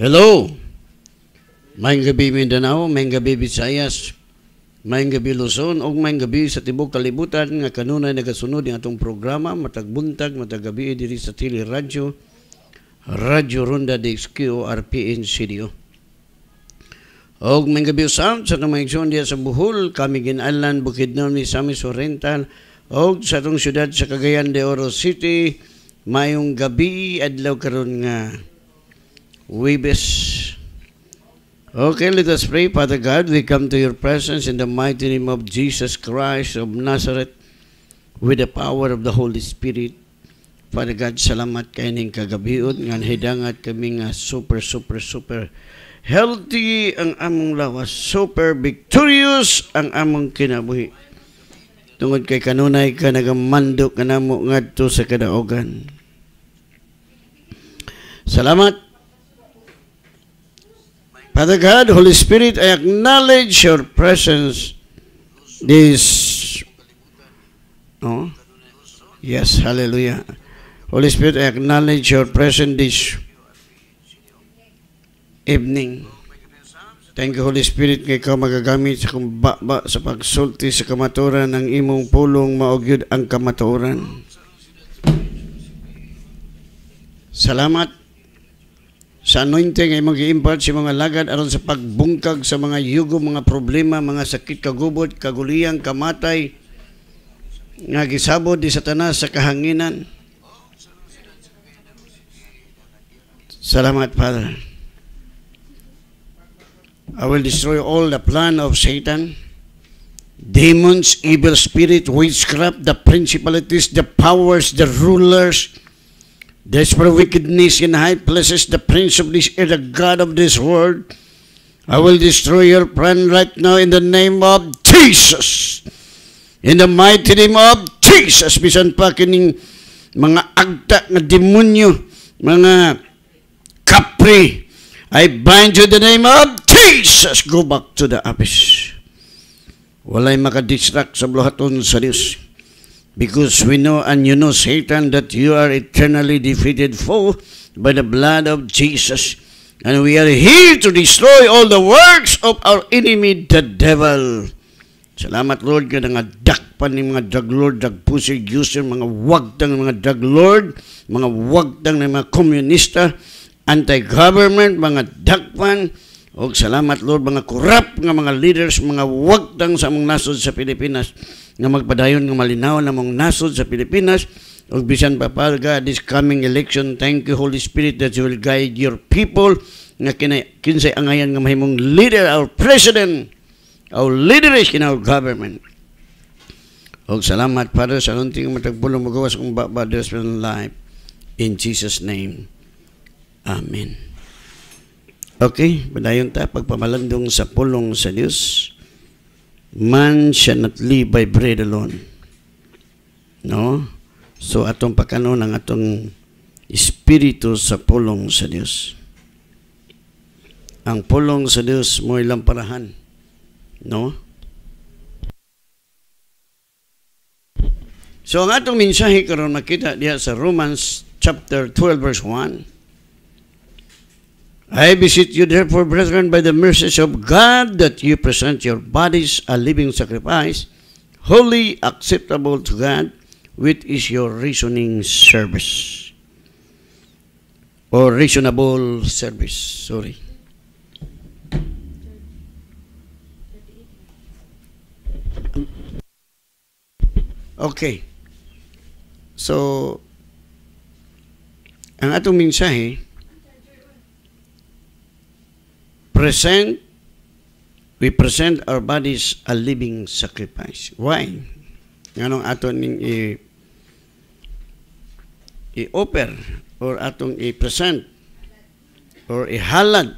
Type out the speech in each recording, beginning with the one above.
Hello! Mayang gabi Mindanao, mayang gabi Visayas, mayang gabi Luzon, o mayang gabi sa Tibok Kalibutan nga kanunay nagasunod ang atong programa matag buntag, matagbuntag, matagabi diri sa Tili Radyo, Radyo Ronda de RPN Studio. O mayang gabi sound sa itong mayon diya sa Buhol, kami ginalan, Bukidnon, Misamis Oriental, o sa itong syudad sa Cagayan de Oro City, mayong gabi, adlaw karon nga we Webes. Okay, let us pray. Father God, we come to your presence in the mighty name of Jesus Christ of Nazareth with the power of the Holy Spirit. Father God, salamat kayo ning kagabiot ngan hidangat kami nga super super super healthy ang among lawas, super victorious ang among kinabuhi. Tungod kay kanunay ka nagamandok ka namo ngadto sa kadaogan. Salamat Father God, Holy Spirit, I acknowledge your presence this no? Yes, hallelujah. Holy Spirit, I acknowledge your presence this evening. Thank you, Holy Spirit, nga ikaw magagamit sa kumbaba sa pagsulti sa kamaturan ng imong pulong maugyod ang kamaturan. Salamat sa anointing ay mag impart si mga lagad aron sa pagbungkag sa mga yugo, mga problema, mga sakit kagubot, kaguliyang, kamatay, nga gisabod di satanas sa kahanginan. Salamat, Father. I will destroy all the plan of Satan, demons, evil spirit, witchcraft, the principalities, the powers, the rulers, Desperate wickedness in high places, the prince of this earth, the God of this world. I will destroy your plan right now in the name of Jesus. In the mighty name of Jesus. Bisan pa kining mga agta nga demonyo, mga kapri. I bind you in the name of Jesus. Go back to the abyss. Walay makadistract sa bluhaton sa Diyos. Because we know and you know, Satan, that you are eternally defeated for by the blood of Jesus. And we are here to destroy all the works of our enemy, the devil. Salamat, Lord, ka nga dakpan ni mga drug lord, drug pussy user, mga wagdang mga drug lord, mga wagdang ng mga komunista, anti-government, mga dakpan, o salamat Lord mga kurap nga mga leaders mga wagtang sa among nasod sa Pilipinas nga magpadayon nga malinaw na among nasod sa Pilipinas ug bisan pa palga this coming election thank you Holy Spirit that you will guide your people nga kinay kinsay angayan nga mahimong leader our president our leaders in our government o salamat Father sa nunting matagpulong magawas kong ba, ba life in Jesus name Amen Okay, padayon ta pagpamalandong sa pulong sa Dios. Man shall not live by bread alone. No? So atong pakanon ang atong espiritu sa pulong sa Dios. Ang pulong sa Dios mo ilang parahan. No? So ang atong minsahe karon makita diha sa Romans chapter 12 verse 1 I beseech you therefore, brethren, by the mercies of God, that you present your bodies a living sacrifice, holy, acceptable to God, which is your reasoning service. Or reasonable service, sorry. Okay. So, ang atong mensahe, present, we present our bodies a living sacrifice. Why? Anong ato i- i-offer or atong i-present or ihalad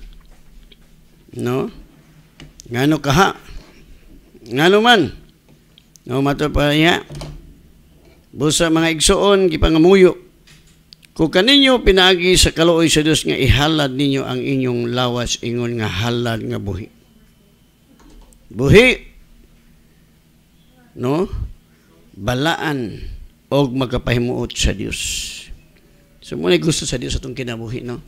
no ngano kaha ngano man no mato pa niya busa mga igsuon gipangamuyo kung kaninyo pinaagi sa kaluoy sa Dios nga ihalad ninyo ang inyong lawas ingon nga halad nga buhi. Buhi no? Balaan og magkapahimuot sa Dios. So mo gusto sa Dios atong kinabuhi no.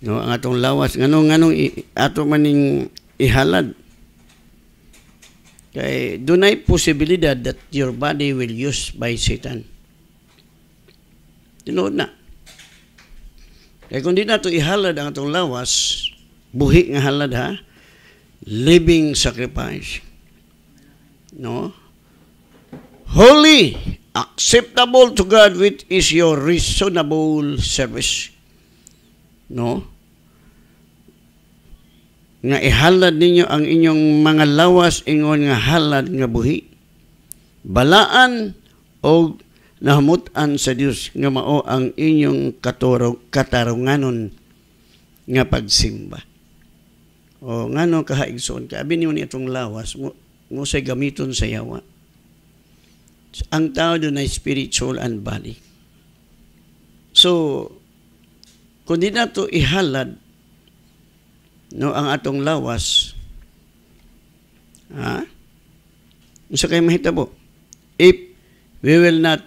No, ang atong lawas nganong nganong ato maning ihalad. Kay dunay posibilidad that your body will use by Satan. Tinuod na. Kaya kung di na ito ihalad ang itong lawas, buhi nga halad ha, living sacrifice. No? Holy, acceptable to God which is your reasonable service. No? Nga ihalad ninyo ang inyong mga lawas ingon nga halad nga buhi. Balaan o nahamutan sa Dios nga mao ang inyong katuro, katarunganon nga pagsimba. O ngano kahaigsoon ka abi niyo ni lawas mo, mo say gamiton sa yawa. Ang tao do na spiritual and body. So kun di to ihalad no ang atong lawas ha? Unsa kay mahitabo? If we will not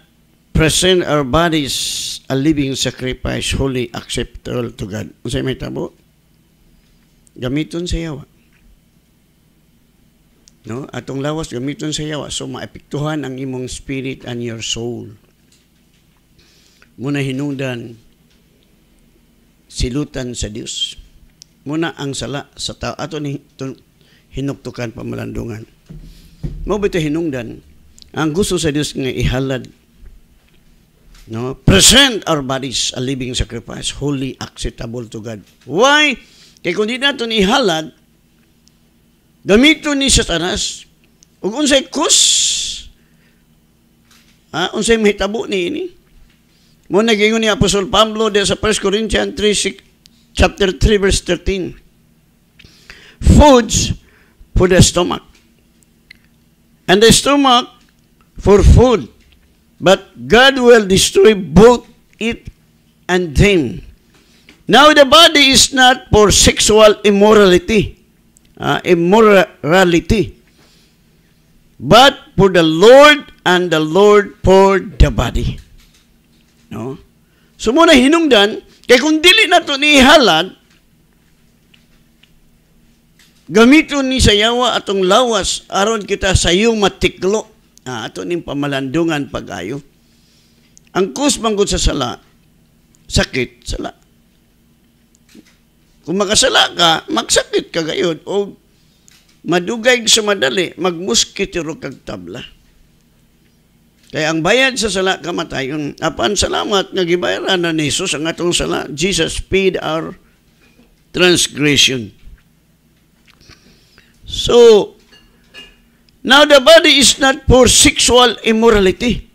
present our bodies a living sacrifice, holy, acceptable to God. Unsa may tabo? Gamiton sa yawa. No? Atong lawas, gamiton sa yawa. So, maapektuhan ang imong spirit and your soul. Muna hinungdan, silutan sa Dios. Muna ang sala sa tao. Ato ni hinuktukan pamalandungan. Mao ba hinungdan? Ang gusto sa Dios nga ihalad No? Present our bodies a living sacrifice, holy, acceptable to God. Why? Kaya kung di nato ihalad, gamito ni Satanas, ug unsay kus, ha? unsay mahitabo ni ini. Mo nagingon ni Apostol Pablo de sa 1 Corinthians 3, chapter 3 verse 13. Foods for the stomach, and the stomach for food But God will destroy both it and them. Now, the body is not for sexual immorality, uh, immorality, but for the Lord and the Lord for the body. No? So, muna hinungdan, kay kung dili na ito nihalad, gamito ni sayawa atong lawas aron kita sayo matiklo Ah, ato ning pamalandungan pagayo. Ang cause manggod sa sala, sakit, sala. Kung makasala ka, magsakit ka gayod o madugay sa madali, magmuskitiro kag tabla. Kaya ang bayad sa sala kamatayon, apan salamat nga gibayaran na ni Jesus ang atong sala. Jesus paid our transgression. So, Now, the body is not for sexual immorality,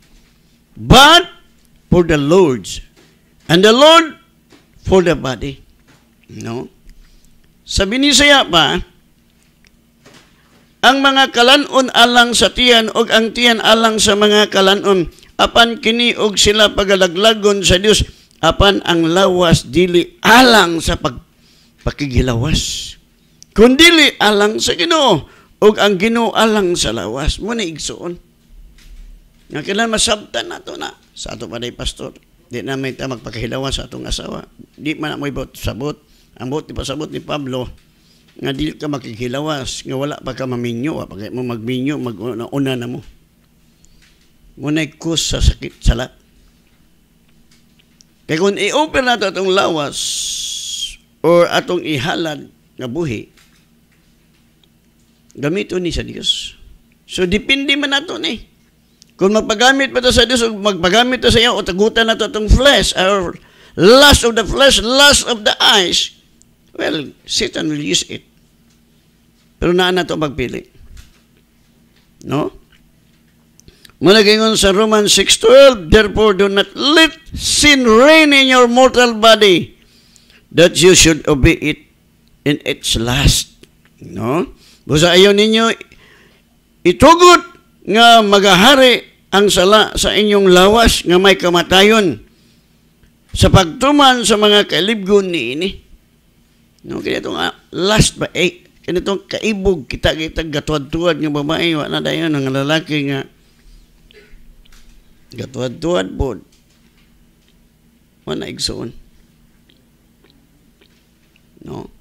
but for the Lord's. And the Lord for the body. No? Sa binisaya pa, ang mga kalanon alang sa tiyan o ang tiyan alang sa mga kalanon, apan kini og sila pagalaglagon sa Dios apan ang lawas dili alang sa pag pakigilawas kundi alang sa Ginoo og ang ginualang sa lawas, mo na igsuon. Nga kailan masabtan na na sa ato panay pastor. Di na may magpakahilawan sa atong asawa. Di man mo ibot sabot. Ang bot ni pasabot ni Pablo, nga di ka makikilawas, nga wala pa ka maminyo, pag mo magminyo, mag-una na mo. mo na kus sa sakit sala. Kaya kung i-open na atong lawas or atong ihalad nga buhi, Gamiton ni sa Dios. So, depende man nato ni. Eh. Kung magpagamit pa to sa Dios, o magpagamit to sa iyo, o tagutan na to flesh, or lust of the flesh, lust of the eyes, well, Satan will use it. Pero naan na to magpili. No? Mula gingon sa Romans 6.12, Therefore, do not let sin reign in your mortal body, that you should obey it in its lust. No? Busa ayon ninyo, itugot nga magahari ang sala sa inyong lawas nga may kamatayon sa pagtuman sa mga kalibgon niini. No, kinito nga, ah, last ba, eh, kinito kaibog kita kita gatuad-tuad nga babae, wala na dayon ang lalaki nga gatuad-tuad po. Wala igsoon. No.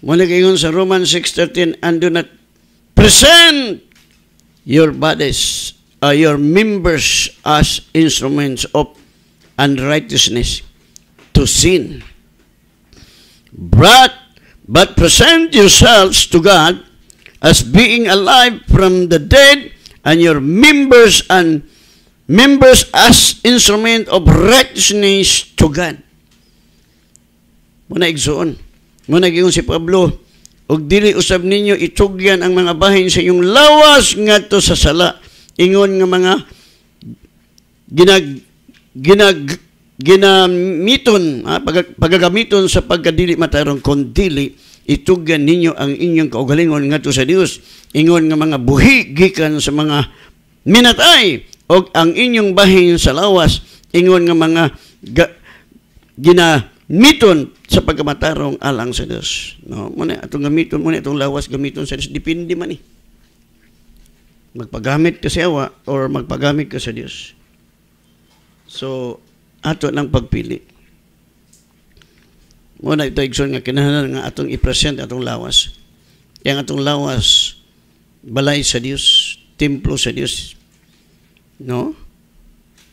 Muna kayon sa Romans 6.13, and do not present your bodies, uh, your members as instruments of unrighteousness to sin. But, but present yourselves to God as being alive from the dead and your members and members as instrument of righteousness to God. Muna igsoon Muna giyon si Pablo, og dili usab ninyo itugyan ang mga bahin sa inyong lawas ngadto sa sala. Ingon nga mga ginag ginag ginamiton ah, pag, pagagamiton sa pagkadili matarong kon dili itugyan ninyo ang inyong kaugalingon ngadto sa Dios ingon nga mga buhi gikan sa mga minatay og ang inyong bahin sa lawas ingon nga mga ga, gina miton sa pagkamatarong alang sa Dios. No, muna atong gamiton muna itong lawas gamiton sa Dios depende man ni. Eh. Magpagamit ka sa awa or magpagamit ka sa Dios. So ato lang pagpili. Muna ito igsoon nga kinahanglan nga atong ipresent atong lawas. Yang atong lawas balay sa Dios, templo sa Dios. No?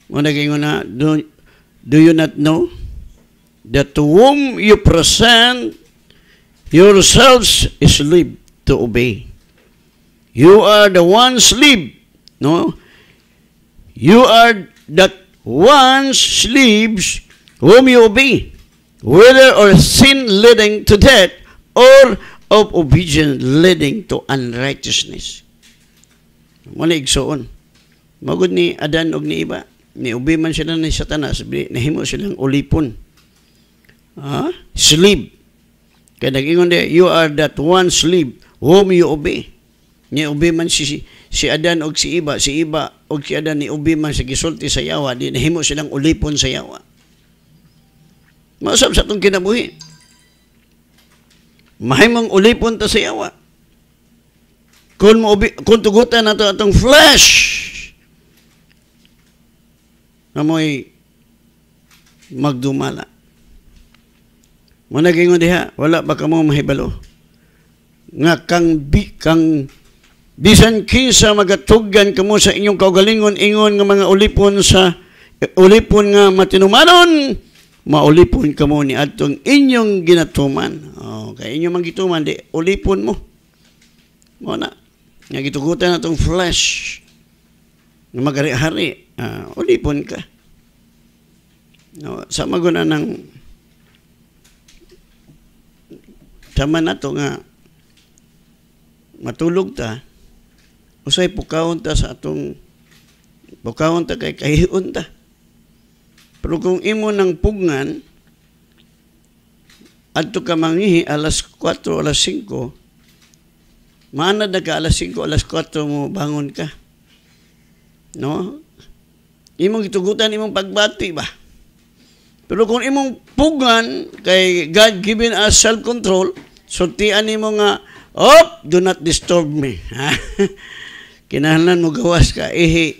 Muna gingon na do, do you not know? that to whom you present yourselves is live to obey. You are the one slave, no? You are that one slaves whom you obey, whether of sin leading to death or of obedience leading to unrighteousness. Muna igsoon. Magod ni Adan og ni Iba, ni ubi man sila ni Satanas, nahimo silang ulipon Huh? Slave. Kaya nag-ingon niya, you are that one slave whom you obey. Ni obey man si, si Adan og si Iba, si Iba og si Adan ni obey man sa gisulti sa yawa, di nahimo silang ulipon sa yawa. Masab sa itong kinabuhi. Mahimong ulipon ta sa yawa. Kung, maubi, kung tugutan na ito atong flesh, na mo'y magdumala. Mo nagingon diha, wala baka mo mahibalo? Nga kang bi, kang bisan kinsa magatuggan kamo sa inyong kaugalingon ingon nga mga ulipon sa ulipon nga matinumanon maulipon kamo ni atong inyong ginatuman. Oh, kay inyong magituman di ulipon mo. Mo na nga gitugutan atong flesh nga magari-hari. Uh, ulipon ka. No, sa maguna ng Tama na to nga matulog ta usay pukawon ta sa atong pukawon ta kay kahiyon ta pero kung imo ng pugnan adto ka mangihi alas 4 alas 5 maana na ka alas 5 alas 4 mo bangon ka no imong gitugutan imong pagbati ba pero kung imong pugan kay God given us self-control, Sultian ni mo nga, Op, do not disturb me. Kinahanglan mo gawas ka, ihi,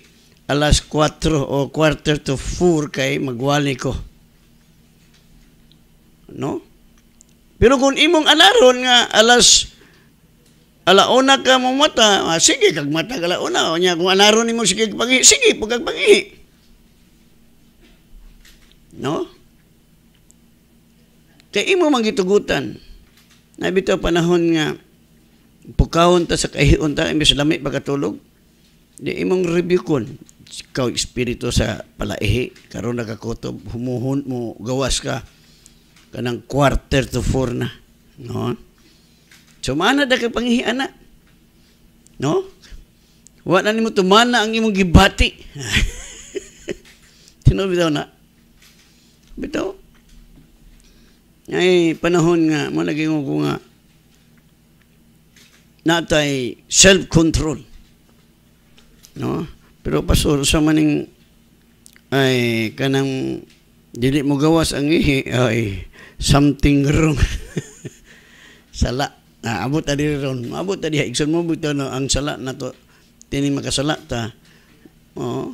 alas 4 o quarter to 4 kay magwali ko. No? Pero kung imong alaron nga alas alauna ka mo mata, ah, sige kag mata ka alauna, o niya kung alaron nimo sige pagi, sige pag No? Kay imo mangitugutan. Na bitaw panahon nga pukawon ta sa kahiyon ta imbes lami pagkatulog. Di imong review kon ikaw espiritu sa palaihi karon nagakutob humuhon mo gawas ka kanang quarter to four na no sumana mana da ka panghi ana? no wa na nimo tumana ang imong gibati tinuod bitaw na bitaw ay, panahon nga, mo naging ko nga, natay self-control. No? Pero pastor, sa maning ay kanang dili mo gawas ang ihi ay something wrong. sala. Ah, abot ta diri ron. Abot ta diha mo buto no ang sala na to. Tini makasala ta. Oh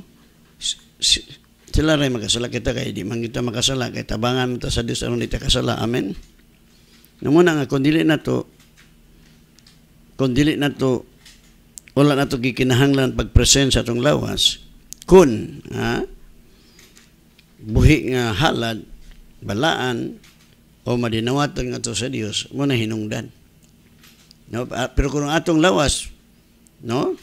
sila rin makasala kita kay di man kita makasala kay tabangan ta sa Dios aron kita kasala amen Namuna nga kung dili na to kung dili na to wala na to gikinahanglan pagpresent sa atong lawas kun ha buhi nga halad balaan o madinawatan nga to sa Dios mo na hinungdan no pero kung atong lawas no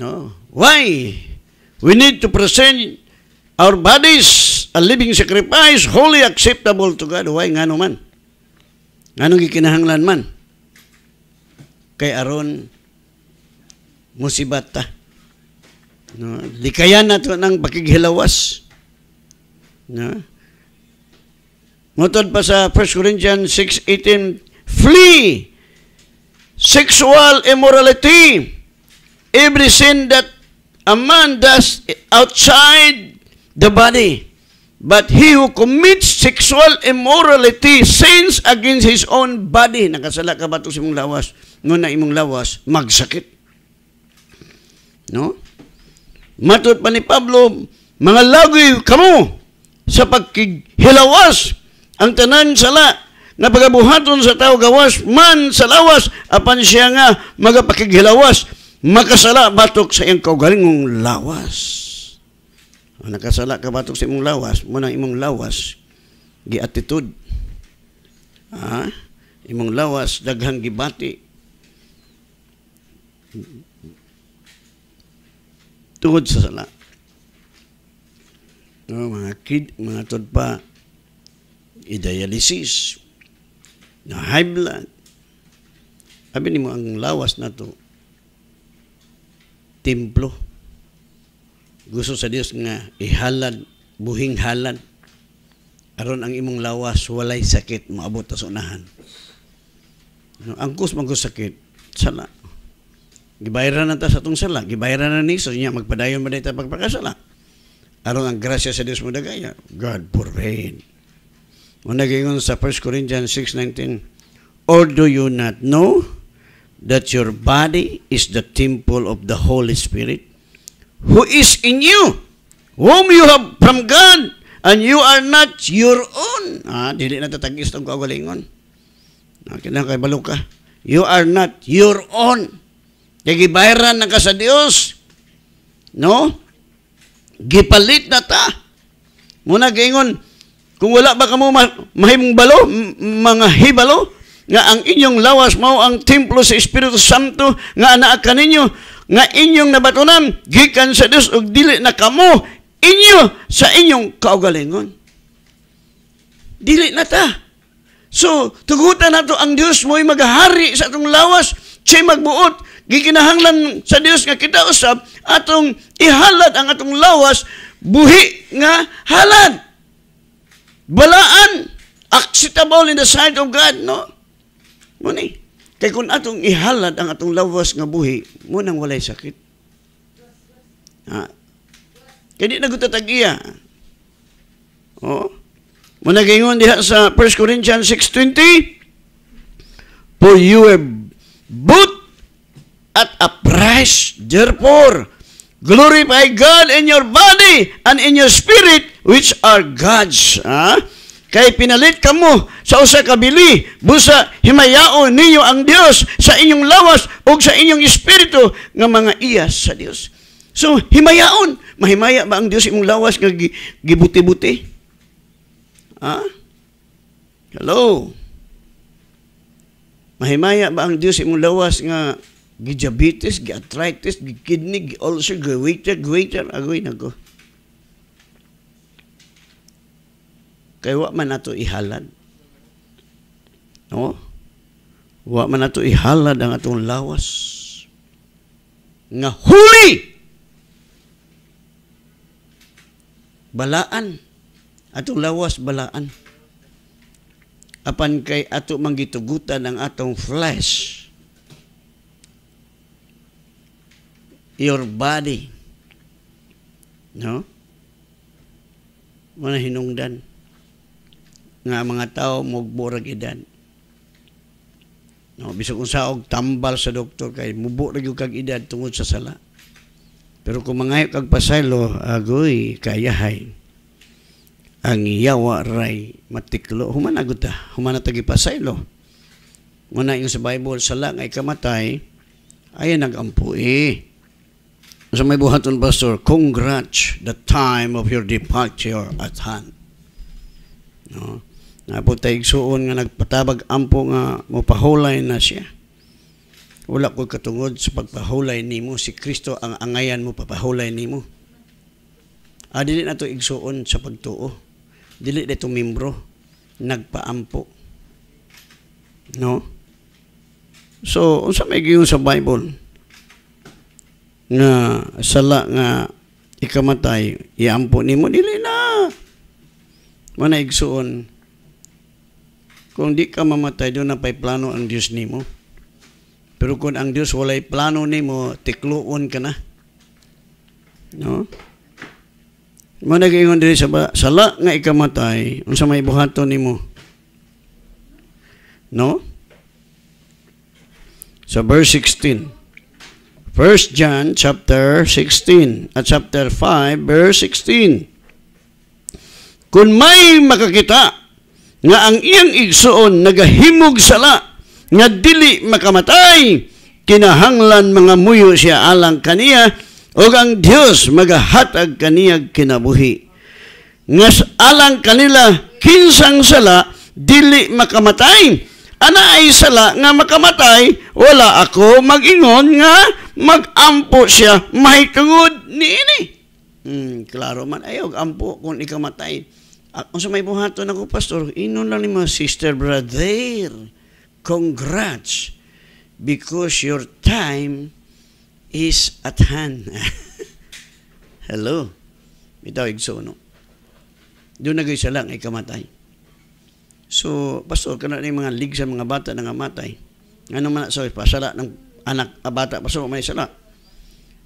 no why We need to present our bodies a living sacrifice, holy, acceptable to God. Why nga naman? Nga nung ikinahanglan man. Kay aron musibat ta. No, likayan na to ng pakighilawas. No. Mutod pa sa 1 Corinthians 6.18, Flee sexual immorality, every sin that a man does outside the body. But he who commits sexual immorality sins against his own body. Nakasala ka ba ito sa imong lawas? Ngunit na imong lawas, magsakit. No? Matod pa ni Pablo, mga lagoy kamo sa pagkihilawas ang tanan sala na pagabuhaton sa tao gawas man sa lawas apan siya nga magapakighilawas makasala batok sa iyang kaugalingong lawas. Nakasala ka batok sa imong lawas, mo nang imong lawas gi-attitude. Ha? Imong lawas daghang gibati. Tuod sa sala. No, mga kid, mga tod pa, dialysis, na high blood. Sabi ni mo, ang lawas na to, templo. Gusto sa Dios nga ihalad, buhing halad. Aron ang imong lawas walay sakit maabot sa unahan. No, ang kus man sakit, sala. Gibayaran na ta sa tong sala, gibayaran na ni Jesus niya magpadayon man ta pagpakasala. Aron ang grasya sa Dios mo dagaya, God forbid. Una gingon sa 1 Corinthians 6:19, Or do you not know that your body is the temple of the Holy Spirit, who is in you, whom you have from God, and you are not your own. Ah, dili na tatagis tong kagalingon. Okay na kay Baluka. Ah. You are not your own. Nagibayran na ka sa Dios. No? Gipalit na ta. Muna gingon, kung wala ba kamo ma mahimong balo, mga hibalo, nga ang inyong lawas mao ang templo sa Espiritu Santo nga anaa kaninyo nga inyong nabatunan gikan sa Dios ug dili na kamo inyo sa inyong kaugalingon dili na ta so tugutan nato ang Dios mo'y magahari sa atong lawas chay magbuot giginahanglan sa Dios nga kita usab atong ihalad ang atong lawas buhi nga halad balaan acceptable in the sight of God no Muni, kay kung atong ihalad ang atong lawas nga buhi, munang walay sakit. Ha? Kaya di nagutatag iya. Oh? Oo. Managingon diha sa 1 Corinthians 6.20 For you have bought at a price, therefore, glorify God in your body and in your spirit, which are God's. Ha? Huh? Kay pinalit kamo sa usa ka bili busa himayaon ninyo ang Dios sa inyong lawas ug sa inyong espiritu nga mga iyas sa Dios. So himayaon, mahimaya ba ang Dios imong lawas nga gibuti-buti? Ha? Hello. Mahimaya ba ang Dios imong lawas nga gi diabetes, gi arthritis, gi kidney, gi ulcer, gi waiter, gi waiter, agoy na go. Kaya wa man nato ihalad. No? Wa man nato ihalad ang atong lawas. Nga huli! Balaan. Atong lawas, balaan. Apan kay ato manggitugutan ang atong flesh. Your body. No? Mga hinungdan nga mga tao mugburag edad. No, bisag unsaog tambal sa doktor kay mubo ra gyud kag edad tungod sa sala. Pero kung mangayo kag pasaylo, agoy kayahay. Ang yawa ray matiklo human aguta, human tagi pasaylo. Una yung sa Bible, sala nga ikamatay, ay nagampuy. Eh. Sa so, may buhaton, Pastor, congrats the time of your departure at hand. No? na po tayo suon nga nagpatabag ampo nga mapahulay na siya. Wala ko katungod sa pagpahulay nimo si Kristo ang angayan mo papahulay nimo. Ah, dili na to igsuon sa pagtuo. Dili na to membro nagpaampo. No? So, unsa may giyon sa Bible nga sala nga ikamatay, iampo nimo dili na. Mana igsuon kung di ka mamatay doon, pa'y plano ang Diyos nimo. Pero kung ang Diyos walay plano nimo, tikluon ka na. No? Mo nagingon diri sa ba, sala nga ikamatay, unsa may buhaton nimo? No? Sa so verse 16. 1 John chapter 16 at chapter 5 verse 16. Kung may makakita nga ang iyang igsuon nagahimog sala nga dili makamatay kinahanglan mga muyo siya alang kaniya o ang Dios magahatag kaniyag kinabuhi nga alang kanila kinsang sala dili makamatay ana ay sala nga makamatay wala ako magingon nga magampo siya may mahitungod niini hmm, klaro man ayog ampo kung ikamatay ako ah, may buhaton ako, Pastor, inon lang ni mga sister, brother, congrats, because your time is at hand. Hello? Ito, so, no? Doon nagay sa lang, ay kamatay. So, Pastor, kana na mga lig mga bata na nga Ano man, so, pasala ng anak, ah, bata, Pastor, may sala.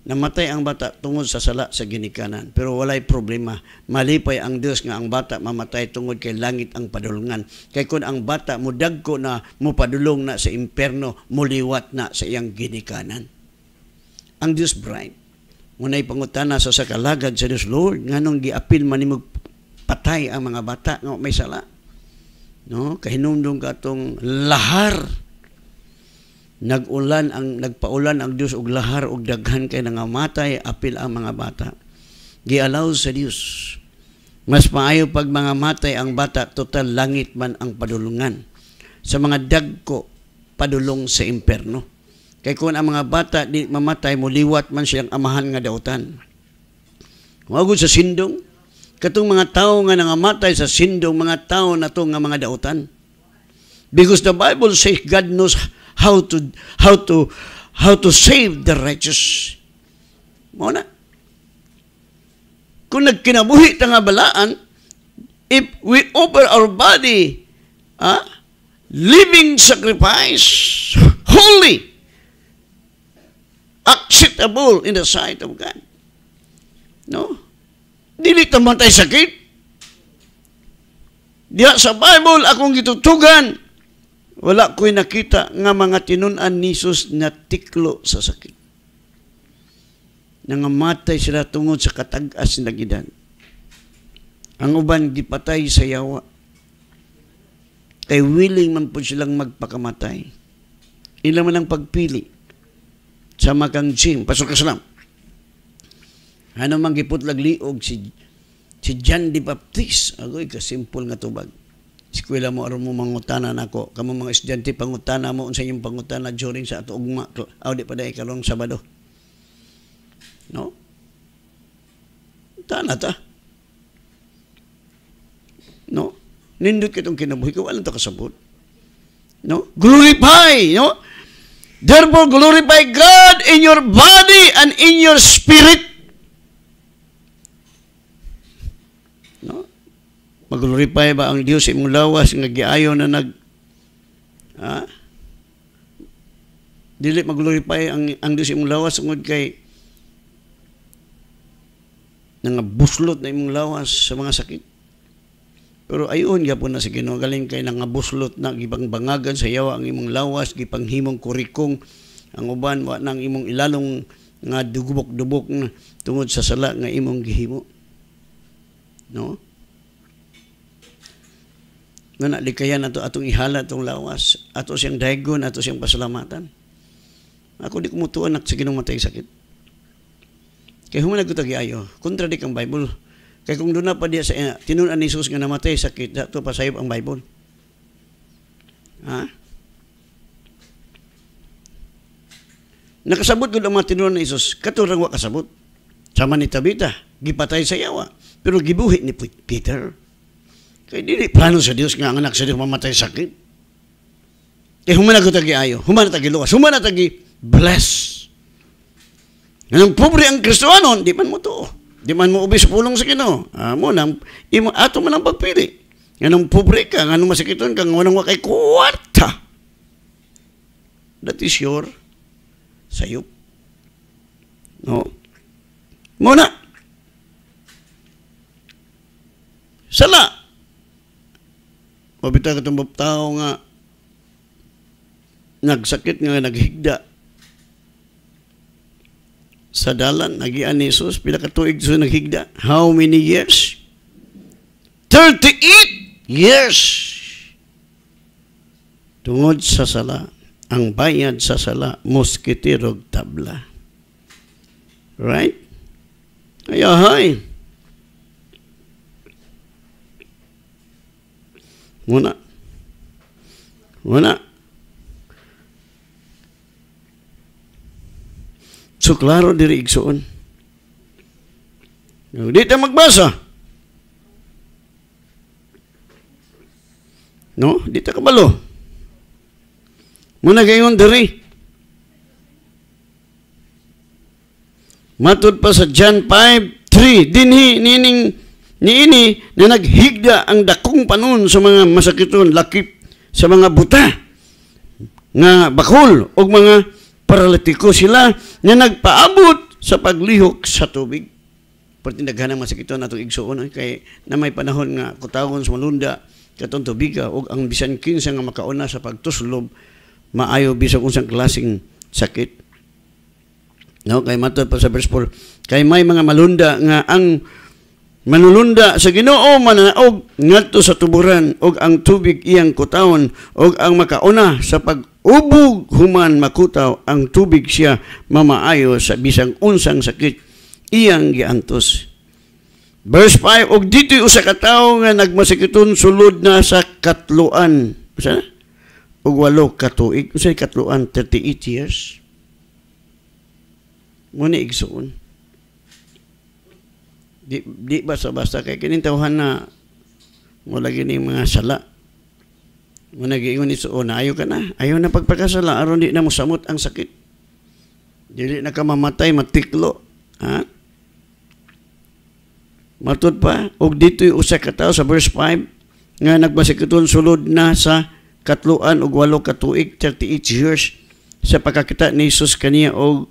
Namatay ang bata tungod sa sala sa ginikanan. Pero walay problema. Malipay ang Dios nga ang bata mamatay tungod kay langit ang padulungan. Kay kun ang bata mudagko na mupadulong na sa imperno, muliwat na sa iyang ginikanan. Ang Dios bright. Munay pangutana sa sakalagad sa Dios Lord, nganong giapil man nimo patay ang mga bata nga may sala. No, kahinumdong katong lahar nagulan ang nagpaulan ang Dios og lahar og daghan kay nangamatay apil ang mga bata giallow sa Dios mas maayo pag mga matay ang bata total langit man ang padulungan sa mga dagko padulong sa imperno kay kun ang mga bata di mamatay muliwat man siyang amahan nga dautan mao sa sindong katong mga tawo nga nangamatay sa sindong mga tawo nato nga mga dautan because the bible says God knows how to how to how to save the righteous. Mao na. Kung nagkinabuhi ta nga balaan, if we offer our body ah, living sacrifice, holy, acceptable in the sight of God. No? Dili tamatay sakit. Diya sa Bible, akong gitutugan, wala ko'y nakita nga mga tinunan ni Jesus na tiklo sa sakit. Nangamatay sila tungod sa katagas na gidan. Ang uban gipatay sa yawa. Kay willing man po silang magpakamatay. Ila man ang pagpili sa makang gym. Pasok ka salam. Ano man giputlag lagliog si si John the Baptist. Agoy, kasimple nga tubag eskwela mo aron mo mangutana nako kamo mga estudyante pangutana mo unsa imong pangutana during sa ato ugma audi pa dai karong sabado no tana ta no nindot kitong kinabuhi ko wala ta kasabot no glorify no Therefore, glorify God in your body and in your spirit. Maglorify ba ang Dios imong lawas nga giayo na nag ha? Dili maglorify ang ang Dios imong lawas sungod kay buslot na imong lawas sa mga sakit. Pero ayon gyapon na sa Ginoo galing kay nga buslot na gibangbangagan sa yawa ang imong lawas gipanghimong kurikong ang uban wa nang imong ilalong nga dugubok-dubok na tungod sa sala nga imong gihimo. No? nga na likayan ato atong ihala atong lawas ato siyang daygon ato siyang pasalamatan ako di kumutuan nak sa matay sakit kay human nagko ayo kontradik ang bible kay kung duna pa dia sa eh, tinun-an ni Jesus nga namatay sakit ato pasayop ang bible ha nakasabot gud ang mga tinun-an ni Jesus katurang wa kasabot sama ni Tabita gipatay sa yawa pero gibuhi ni Peter Kay dili plano sa Dios nga ang anak sa Dios mamatay sakit. Kay humana ko tagi ayo, humana tagi luwas, humana tagi bless. Nang pobre ang Kristohanon, di man mo to. Di man mo ubis pulong sa Ginoo. Amo ah, nang imo ato man ang pagpili. Nganong pobre ka, nga nganong masakiton ka, nganong nang wakay kwarta. That is your sayop. No. Muna. Sala mabita katong tao nga nagsakit nga naghigda sa dalan nagian ni Jesus pila ka tuig so naghigda how many years 38 years tungod sa sala ang bayad sa sala muskitirog tabla right ayahay Wala. Wala. So klaro diri igsuon. Di ta magbasa. No, di ta kabalo. Muna gayon diri. Matod pa sa John 5:3 dinhi nining niini na naghigda ang dakong panon sa mga masakiton lakip sa mga buta nga bakul o mga paralitiko sila na nagpaabot sa paglihok sa tubig. Pati naghanang masakiton atong igsuon kay na may panahon nga kutawon sa malunda katong tubiga o ang bisan kinsa nga makauna sa pagtuslob maayo bisag unsang klasing sakit. No, kay mato pa sa verse 4, kay may mga malunda nga ang manulunda sa Ginoo mananaog ngadto sa tuburan og ang tubig iyang kutawon og ang makauna sa pag-ubog human makutaw ang tubig siya mamaayo sa bisang unsang sakit iyang giantos verse 5 og dito'y usa ka tawo nga nagmasakiton sulod na sa katluan usa og walo ka tuig usay katluan 38 years mo ni igsoon Di, di basta-basta kay kinintawhan na wala gini mga sala. Mo nagiingon ni suona, ayo ka na. Ayo na pagpagkasala, aron di na mo samot ang sakit. Dili na ka mamatay matiklo, ha? Matod pa, og dito'y usa ka sa verse 5 nga nagbasikuton sulod na sa katluan og walo ka tuig 38 years sa pagkakita ni Jesus kaniya og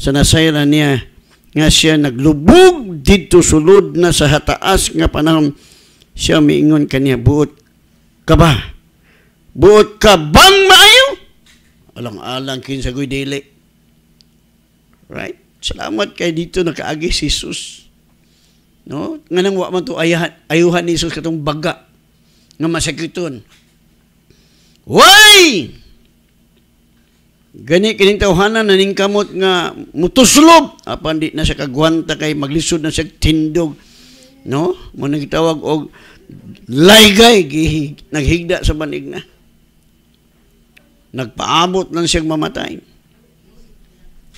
sa nasaylan niya nga siya naglubog didto sulod na sa hataas nga panahon siya miingon kaniya buot ka ba buot ka bang maayo alang-alang kinsa goy dili right salamat kay dito nakaagi si Jesus no nga nang wa man to ayahan ayuhan ni Jesus katong baga nga masakiton why Gani kining tawhanan na kamot nga mutuslob apan di na siya kagwanta kay maglisod na siya tindog no mo nagtawag og laygay gihig, naghigda sa banig na nagpaabot lang siyang mamatay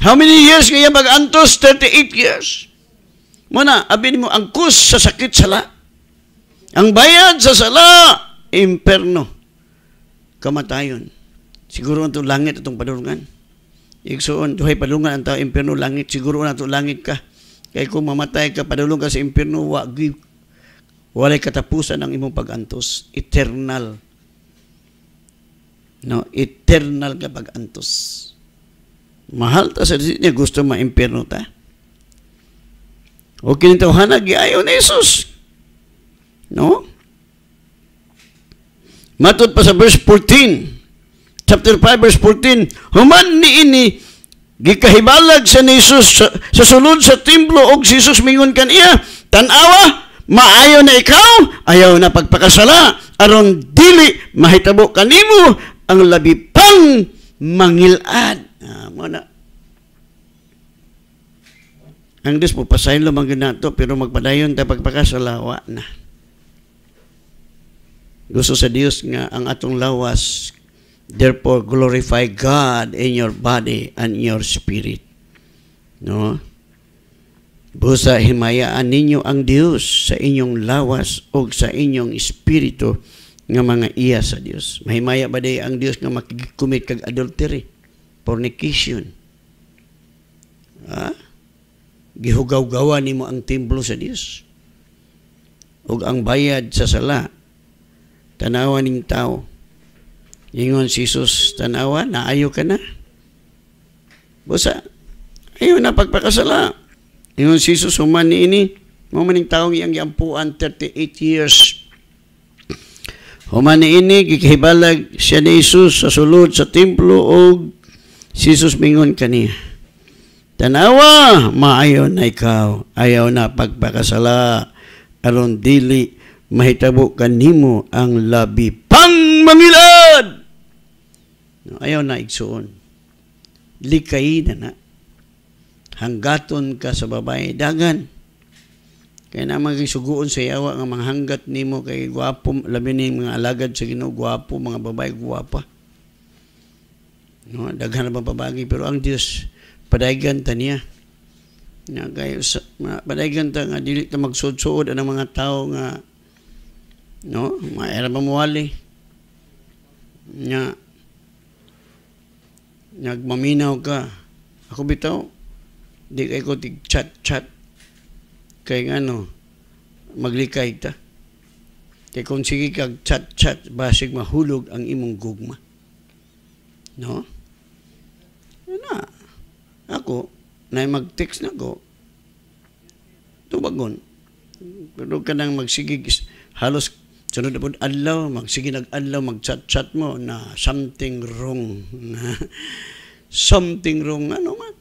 how many years kaya magantos 38 years muna abin mo ang kus sa sakit sala ang bayad sa sala imperno kamatayon Siguro na langit itong padulungan. Iksoon, duhay padulungan ang tao impyerno langit. Siguro na itong langit ka. Kaya kung mamatay ka, padulong ka sa impyerno, wa, walay katapusan ang imong pagantos. Eternal. No, eternal ka pagantos. Mahal ta sa niya, gusto ma-impyerno ta. O kinitawhana, giayon ni Jesus. No? Matod pa sa verse 14 chapter 5 verse 14, human ni ini gikahibalag sa ni Jesus sa, sa sulod sa templo og si Jesus mingon kan iya, tan-awa maayo na ikaw, ayaw na pagpakasala aron dili mahitabo kanimo ang labi pang mangilad. Ah, na. Ang Diyos po, pasahin lamang ginato, pero magpadayon ta pagpakasala wa na. Gusto sa Dios nga ang atong lawas Therefore, glorify God in your body and in your spirit. No? Busa himayaan ninyo ang Dios sa inyong lawas o sa inyong espiritu nga mga iya sa Dios. Mahimaya ba day ang Dios nga makikumit kag adultery, fornication. Ha? Gihugaw-gawa mo ang templo sa Dios. Ug ang bayad sa sala tanawan ng tao Ingon si Jesus, tanawa, naayo ka na. Busa, ayo na pagpakasala. Ingon si Jesus, human ni ini, mumaning taong iyang yampuan 38 years. Human ni ini, gikihibalag siya ni Jesus sa sulod sa templo o si Jesus mingon kaniya. Tanawa, maayo na ikaw, ayaw na pagpakasala. Aron dili, mahitabo kanimo ang labi pang mamila Ayaw na igsuon. Likay na na. Hanggaton ka sa babae, dagan. Kaya na magisuguon sa yawa nga mga hanggat nimo kay gwapo, labi ni mga alagad sa Ginoo, gwapo, mga babae gwapa. No, daghan na babagi pero ang Dios padaygan ta niya. Na kayo sa padaygan ta nga dili ta magsud-suod ang mga tao nga no, maera mamuwali. Nya nagmaminaw ka. Ako bitaw, di kay ko tig-chat-chat. Kay nga maglikay ta. Kay kung sige kag chat-chat, basig mahulog ang imong gugma. No? Na, ako, na mag-text na ko, tubagon. Pero kanang magsigig, halos Sunod po, adlaw, magsige nag-adlaw, mag-chat-chat mo na something wrong. something wrong, ano man.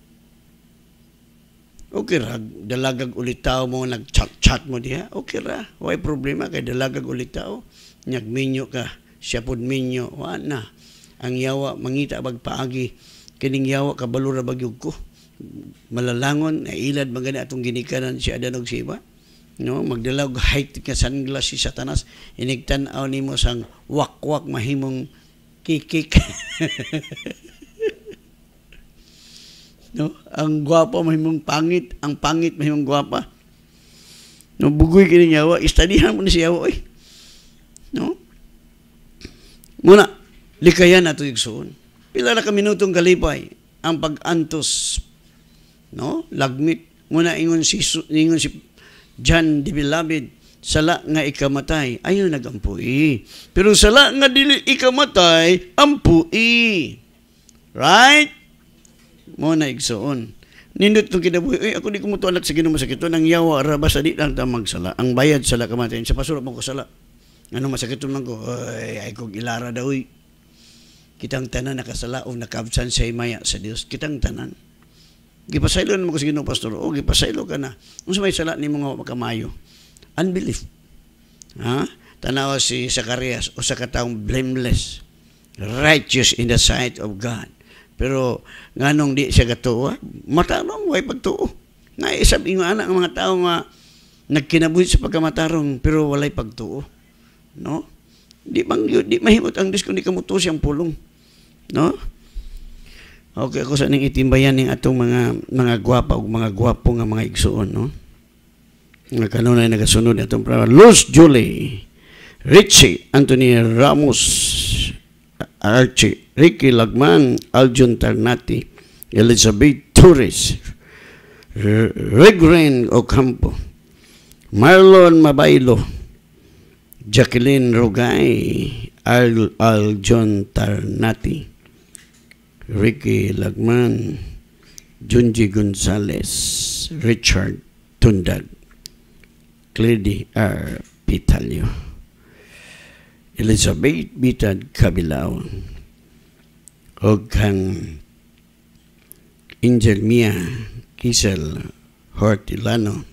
Okay ra, dalagag ulit tao mo, nag-chat-chat mo diha. Okay ra, why problema kay dalagag ulit tao. Nagminyo ka, siya pod minyo, wa na. Ang yawa, mangita bag paagi, kining yawa, kabalura bagyog ko. Malalangon, nailad magani atong ginikanan siya danog siba No, magdalaw height ka sunglass si Satanas, inigtan-aw nimo sang wakwak mahimong kikik. no, ang gwapo mahimong pangit, ang pangit mahimong gwapa. No, bugoy kini yawa, istadihan mo ni siya oy. No? Muna, likayan na tuig Pila na ka minutong kalipay ang pagantos No? Lagmit. Muna ingon si, ingon si Jan di bilabid sala nga ikamatay, ayo nagampui. Pero sala nga dili ikamatay, ampui. Right? Mo na igsoon. Nindot nung kinabuhi, uy, ako di kumuto anak sa ginumasakit. Nang yawa, ra rabas, di lang ta magsala Ang bayad sala kamatayin. Sa pasurap mo ko sala. Ano masakit man ko? Ay, ay ko ilara daw, uy. Kitang tanan nakasala o nakabsan sa himaya sa Dios. Kitang tanan. Gipasaylo na mo ko sa pastor. O, gipasaylo ka na. Unsa sa may sala ni mga makamayo. Unbelief. Ha? Tanaw si Zacarias o sa kataong blameless. Righteous in the sight of God. Pero nganong di siya gatuwa, matarong way pagtuo. Na isab ingo anak ang mga tao nga nagkinabuhi sa pagkamatarong pero walay pagtuo. No? Di bang di mahimot ang Diyos di kamuto siyang pulong. No? Okay, ako sa ning itimbayan ning atong mga mga gwapa o mga gwapo nga mga igsuon, no? Nga kanunay nagasunod atong programa. Luz Julie, Richie, Anthony Ramos, Archie, Ricky Lagman, Aljun Tarnati, Elizabeth Torres, Regren Ocampo, Marlon Mabaylo, Jacqueline Rugay, Al Aljon Tarnati, Ricky Lagman, Junji Gonzales, Richard Tundag, Clady R. Pitalio, Elizabeth Bitad Kabilao, o Angel Mia Kisel Hortilano,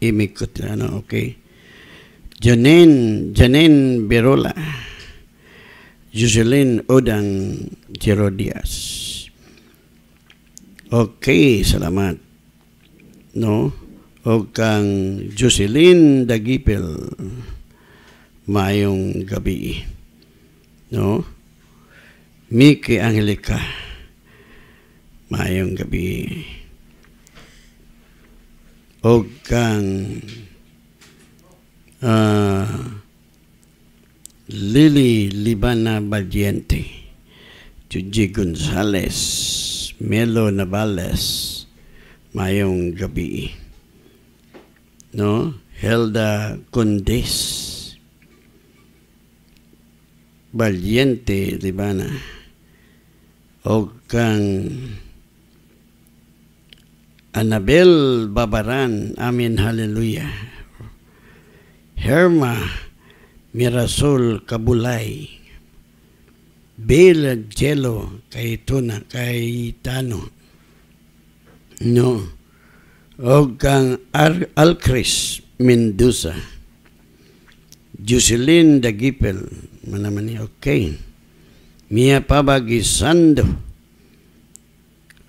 Amy Cotilano, okay? Janine, Janine Berola, Jocelyn Odang Girodias. Okay, salamat. No? O kang Jocelyn Dagipil, mayong gabi. No? Miki Angelica, mayong gabi. O kang uh, Lily Libana Valiente, Gigi Gonzales, Melo Navales, Mayong Gabi, no? Helda Condes, Valiente Libana, o Annabel Babaran, Amen Hallelujah, Herma Mirasol Kabulay, Bill Jello kay Tuna kay Tano. No. Og kang Ar Alcris Mendoza. Jocelyn Dagipel, manaman ni okay. Mia Pabagisando.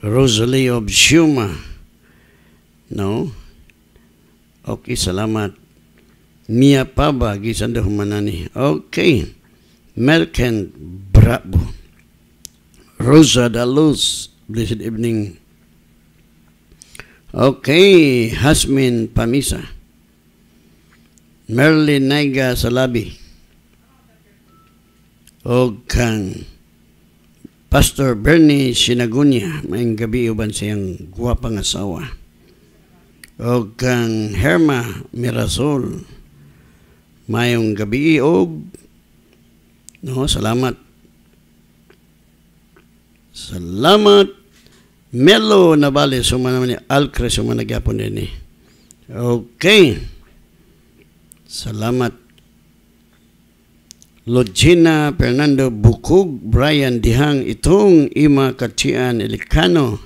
Rosalie Obshuma. No. Okay, salamat. Mia Paba Gisandu Manani. Okay. merken Brabo. Rosa Daluz. Blessed evening. Okay. Hasmin Pamisa. Merlin Naiga Salabi. okay Pastor Bernie Sinagunya. main gabi uban siyang guwapang asawa. okay Herma Mirasol. Herma Mirasol. Mayong gabi og no, salamat. Salamat. Melo na bali suma naman ni Alcre suma nagyapon din eh. Okay. Salamat. Logina Fernando Bukog Brian Dihang itong Ima Kachian Ilikano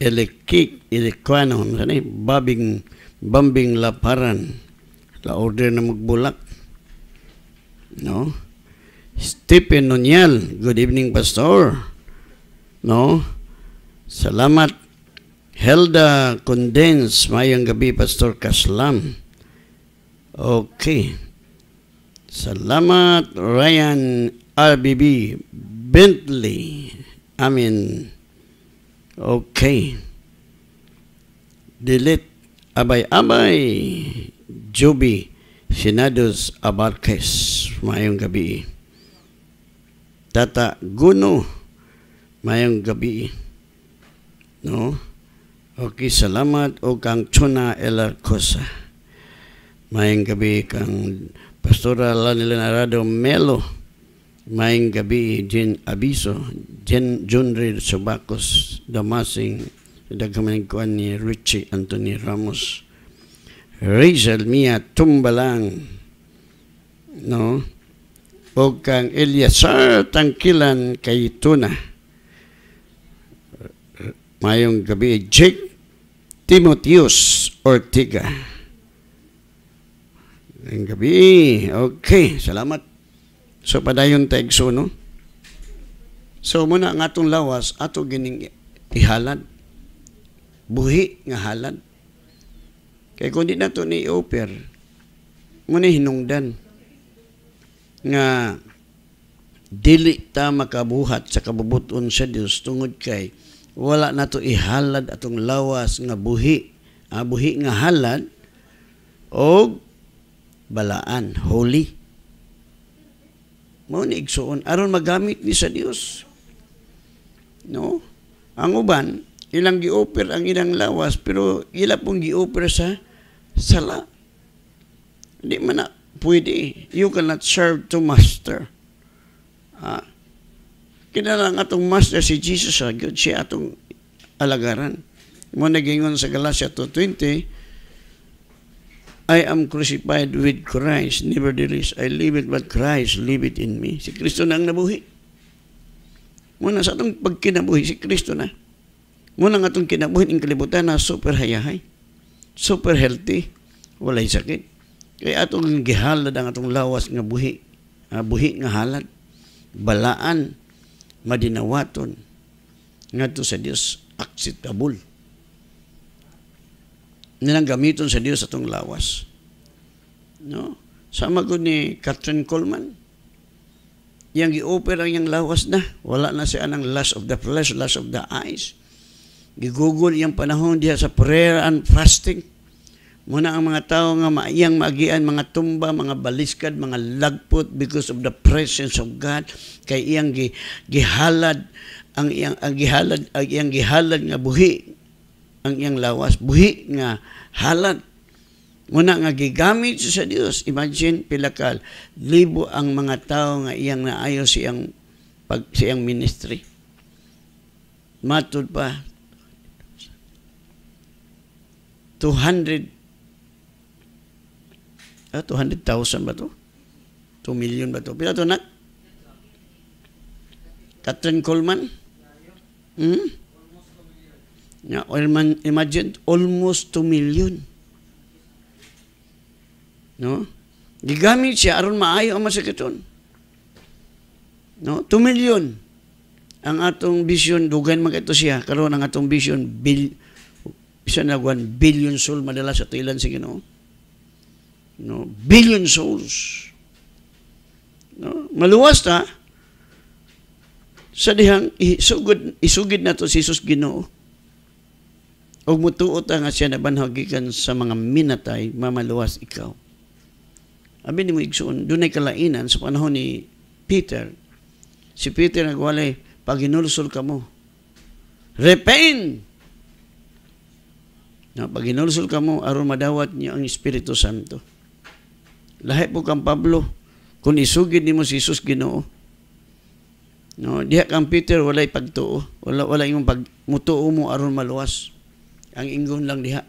Ilikik Ilikwano ano eh? Babing Bambing Laparan La-order na magbulak. No? Stephen Nonyal, good evening, Pastor. No? Salamat. Helda Condense, mayang gabi, Pastor Kaslam. Okay. Salamat, Ryan RBB Bentley. I mean, okay. Delete abay-abay. Juby Sinados Abarques. Mayong gabi. Tata Guno. Mayong gabi. No? Okay, salamat o kang Chuna Elarcosa. Mayong gabi kang Pastora Lanila Narado Melo. Mayong gabi Jin Abiso. Jin Junrid Sobacos Damasing. Dagkaman ni Richie Anthony Ramos. Rizal Mia Tumbalang no o kang Eliasar Tangkilan kay Tuna mayong gabi Jake Timotheus Ortiga ang gabi okay salamat so padayon taigso no so muna ang atong lawas ato gining ihalad buhi nga halad Kay kung di na ito ni Oper, muna hinungdan nga dili ta makabuhat sa kabubuton sa Dios tungod kay wala na to ihalad atong lawas nga buhi ah, buhi nga halad o balaan holy mao igsoon aron magamit ni sa Dios no ang uban ilang gi-offer ang ilang lawas pero ila pong gi-offer sa sala. Hindi man na pwede. You cannot serve to master. Ah. Kinalang atong master si Jesus sa God, siya atong alagaran. Mo nagingon sa Galatia 2.20, I am crucified with Christ. Nevertheless, I live it, but Christ live it in me. Si Kristo na ang nabuhi. Muna sa itong pagkinabuhi, si Kristo na. Muna nga itong kinabuhin ang kalibutan na super hayahay, super healthy, walay sakit. Kaya atong gihalad ang atong lawas nga buhi, uh, buhi nga halad, balaan, madinawaton, nga sa Dios acceptable. Nilang gamiton sa Dios atong lawas. No? Sama ko ni Catherine Coleman, yang gi open ang yang lawas na, wala na siya ng last of the flesh, last of the eyes, gigugol iyang panahon diha sa prayer and fasting. Muna ang mga tao nga maiyang maagian mga tumba, mga baliskad, mga lagpot because of the presence of God kay iyang gi, gihalad ang iyang ang gihalad ang iyang gihalad nga buhi ang iyang lawas buhi nga halad Muna nga gigamit sa Dios. Imagine pilakal libo ang mga tao nga iyang naayo sa iyang pag sa iyang ministry. Matud pa 200 ah, 200,000 ba to? 2 million ba to? Pila to nak? Catherine Coleman? Hmm? Yeah, imagine, almost 2 million. No? Gigamit siya aron maayo ang masakiton. No? 2 million. Ang atong vision, dugan mag ito siya, karon ang atong vision, bil, isa na 1 billion soul madala sa tilan si Ginoo. No, billion souls. No, maluwas ta sa dihang isugod isugid na to si Jesus Ginoo. Og ta nga siya nabanhag gikan sa mga minatay, mamaluwas ikaw. Abi ni mo igsoon, dunay kalainan sa panahon ni Peter. Si Peter nagwalay, paginulsol ka mo. Repent! No, pag hinulsol ka mo, aron madawat niya ang Espiritu Santo. Lahi po kang Pablo, kung isugid ni mo si Jesus Ginoo, no, diha kang Peter, walay pagtuo. Wala, wala yung pagmutuo mo aron maluwas. Ang ingon lang diha.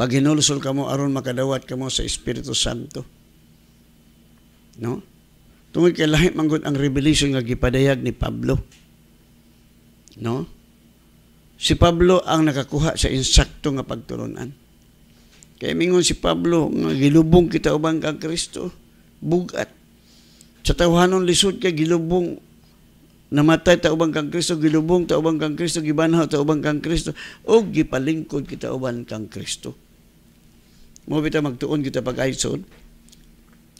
Pag hinulsol ka mo, aron makadawat ka mo sa Espiritu Santo. No? Tungod kay lahi manggod ang revelation nga gipadayag ni Pablo. No? si Pablo ang nakakuha sa insakto nga pagtulunan. Kay mingon si Pablo, nga gilubong kita ubang kang Kristo, bugat. Sa tawhanon lisod kay gilubong namatay ta ubang kang Kristo, gilubong ta ubang kang Kristo, gibanhaw ta ubang kang Kristo, o gipalingkod kita ubang kang Kristo. Mo bita magtuon kita pag-aisod.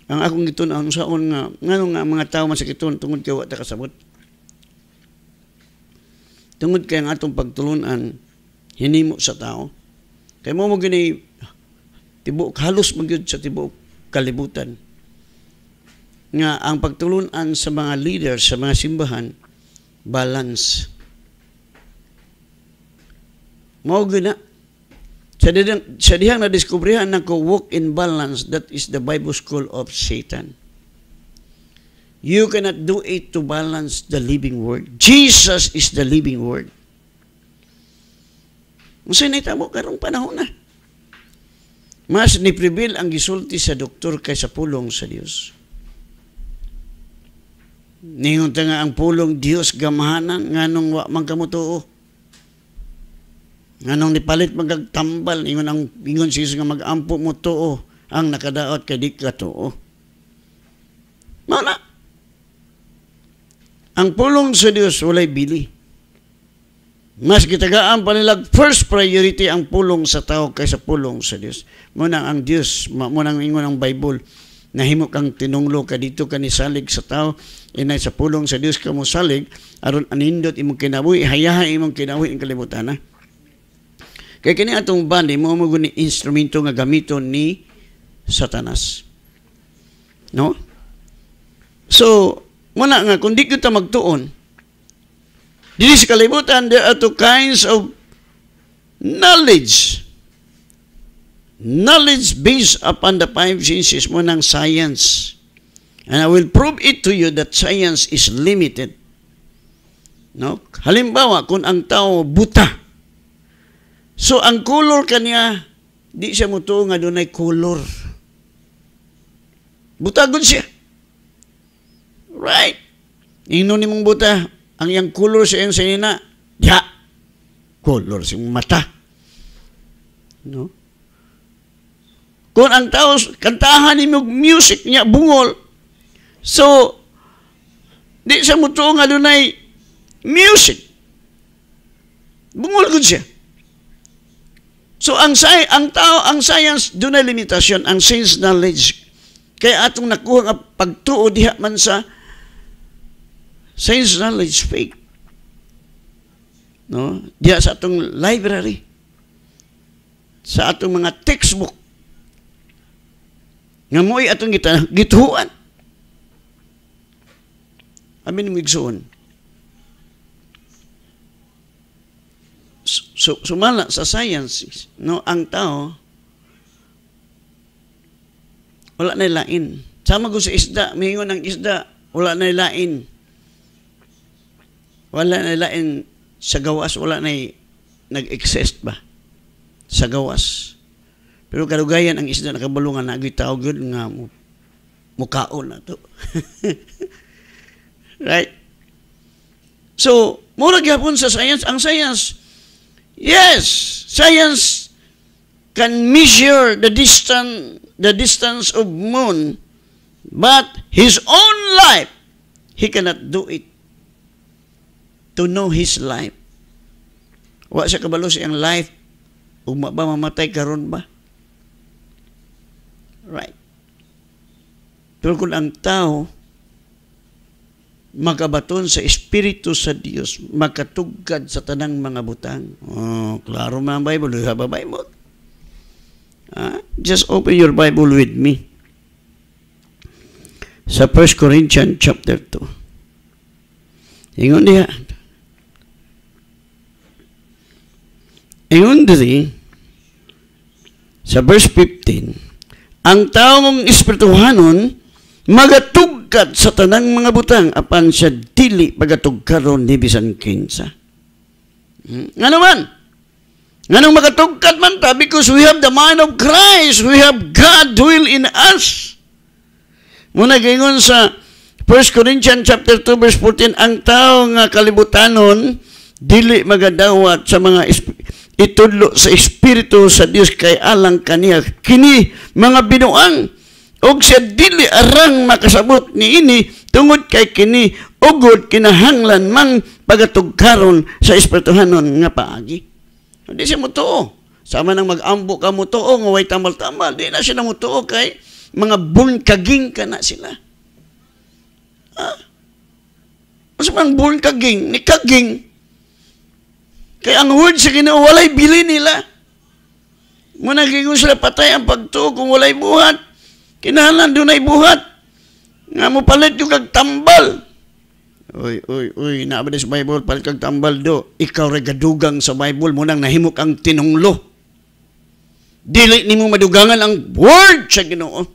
Ang akong gitun ang saon nga nganong nga mga tawo man masakiton tungod kay wa ta kasabot tungod kay nga atong pagtulunan hinimo sa tao kay mo mo gini tibuok halos magyud sa tibuok kalibutan nga ang pagtulunan sa mga leader sa mga simbahan balance Mo gina sa dihang, sa dihang na diskubrehan nako walk in balance that is the Bible school of Satan You cannot do it to balance the living word. Jesus is the living word. Unsa na itabo karong panahon na. Mas nipribil ang gisulti sa doktor kaysa pulong sa Dios. Ningon nga ang pulong Dios gamahanan nganong wa man kamutuo. Nganong nipalit magagtambal ingon ang ingon si nga magampo mo tuo ang nakadaot kay di ka tuo. Mao ang pulong sa Dios walay bili. Mas gitagaan pa nila first priority ang pulong sa tao kaysa pulong sa Dios. Muna ang Dios, muna ang ingon ang Bible nahimo kang tinunglo ka dito kani salig sa tao inay sa pulong sa Dios ka mo salig aron anindot imong kinabuhi hayaha imong kinabuhi ang kalibutan Kay kini atong bandi mo mo ni instrumento nga gamiton ni Satanas. No? So wala nga, kung di kita magtuon. Dili sa kalibutan, there are two kinds of knowledge. Knowledge based upon the five senses mo ng science. And I will prove it to you that science is limited. No? Halimbawa, kung ang tao buta, so ang color kaniya, di siya mutuo nga dunay color. Butagod siya. Right. Ino ni mong buta, ang yang color sa iyang sa ina, ya, color sa mata. No? Kung ang tao, kantahan ni mong music niya, bungol, so, di sa mo nga dunay music. Bungol ko siya. So ang say ang tao ang science dunay limitasyon ang science knowledge kay atong nakuha nga pagtuo diha man sa Science knowledge fake. No? Diya sa atong library. Sa atong mga textbook. Nga mo'y atong gita, gituan. Amin ni Migsoon. So, sumala sa sciences, no, ang tao, wala na lain. Sama ko sa isda, mahingon ang isda, wala na lain. Wala na lain sa gawas, wala na nag-exist ba? Sa gawas. Pero kadugayan ang isda nakabalungan na agitaw gud nga mo mukaon na to. right? So, mura gyapon sa science, ang science, yes, science can measure the distance the distance of moon, but his own life, he cannot do it to know His life. Wa sa kabalo siyang life, uma ba mamatay karon ba? Right. Pero kung ang tao makabaton sa Espiritu sa Dios, makatugkad sa tanang mga butang. Oh, klaro man Bible, you have Bible. Ah, just open your Bible with me. Sa 1 Corinthians chapter 2. Ingon niya, Iyon eh, diri, eh. sa verse 15, ang taong espirituhanon magatugkad sa tanang mga butang apan siya dili pagatugkaron ni bisan kinsa. Hmm? Nga naman, Nganong makatugkad man ta because we have the mind of Christ. We have God will in us. Muna gayon sa 1 Corinthians chapter 2 verse 14, ang taong kalibutanon dili magadawat sa mga itudlo sa Espiritu sa Dios kay alang kaniya kini mga binuang og siya dili arang makasabot ini tungod kay kini ugod kinahanglan man pagatugkaron sa espirituhanon nga paagi di siya mo sama nang magambo ka mo nga way tamal-tamal di na siya mo tuo kay mga bunkaging ka na sila ah mas man bunkaging ni kaging kaya ang word sa Ginoo walay bili nila. Muna gigon sila patay ang pagtuo kung walay buhat. Kinahanglan dunay buhat. Nga mo palit yung kagtambal. Uy, uy, uy, naabad sa Bible, palit kag tambal do. Ikaw regadugang sa Bible, munang nahimok ang tinunglo. Dili ni mo madugangan ang word sa ginoo.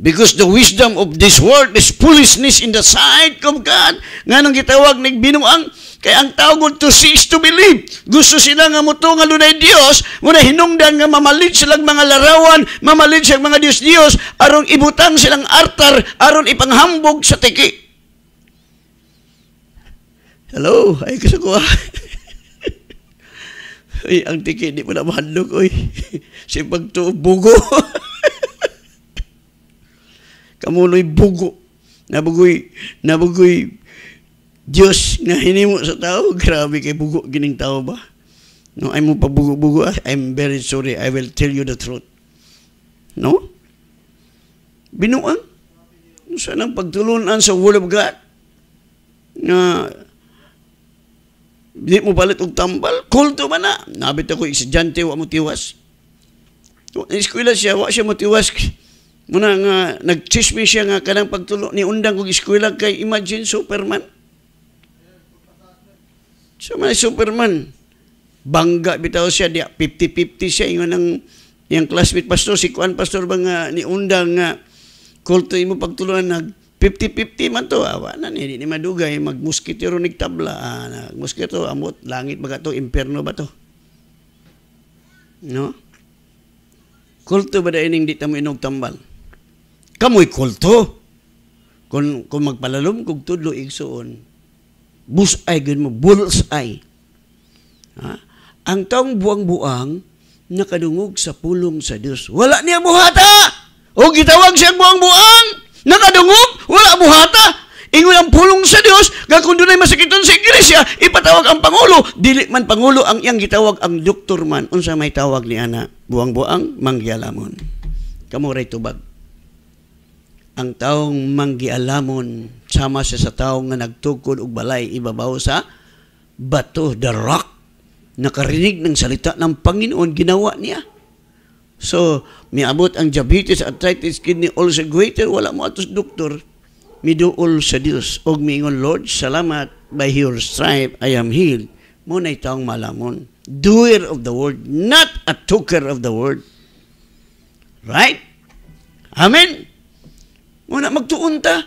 Because the wisdom of this world is foolishness in the sight of God. Nga nang gitawag, nagbinuang kaya ang tawag to is to believe. Gusto sila nga mo to nga dunay Dios, muna hinungdan nga mamalit silang mga larawan, mamalit silang mga Dios-Dios, aron ibutang silang artar, aron ipanghambog sa tiki. Hello, ay kasi ko Uy, ang tiki, di mo na mahandog, uy. si pagtuo, bugo. Kamuloy bugo. Nabugoy, nabugoy, Dios nga hinimo sa tao, grabe kay bugo gining tao ba? No, ay mo pabugo-bugo, ah. I'm very sorry, I will tell you the truth. No? Binuang. Saan ang pagtulunan sa Word of God? Na di mo palit og tambal, kulto ba na? Nabit ako, estudyante, wa mo tiwas. Eskwela siya, wa siya mo tiwas. Muna nga, nag-chismis siya nga kanang pagtulo ni undang kog eskwela kay imagine Superman. So, may Superman. Bangga bitaw siya, dia 50-50 siya. Ingon ang yang classmate pastor, si Kuan Pastor ba nga niundang nga kulto imo pagtuluan nag 50-50 man to. Awa na, hindi ni madugay. Magmuskitero nigtabla. Ah, nagmuskito, amot, langit ba to? Imperno ba to? No? Kulto ba ining di tamo inog tambal? Kamoy kulto! Kung, kung magpalalom, kung tudlo igsuon Bullseye, gano'n mo, bulls bullseye. Ha? Ang taong buang-buang, nakadungog sa pulong sa Dios. Wala niya buhata! O gitawag siya buang-buang, nakadungog, wala buhata! Ingon ang pulong sa Dios, gakun dunay masakiton sa iglesia, ipatawag ang pangulo, dili man pangulo ang iyang gitawag ang doktor man unsa may tawag ni ana, buang-buang mangyalamon. Kamo ray tubag ang taong manggialamon sama sa sa taong nga nagtukod og balay ibabaw sa bato the rock nakarinig ng salita ng Panginoon ginawa niya so miabot ang diabetes arthritis kidney ulcer greater wala mo atus doktor miduol sa Dios og miingon Lord salamat by your stripe I am healed mo na taong malamon doer of the word not a taker of the word right amen Muna magtuon ta.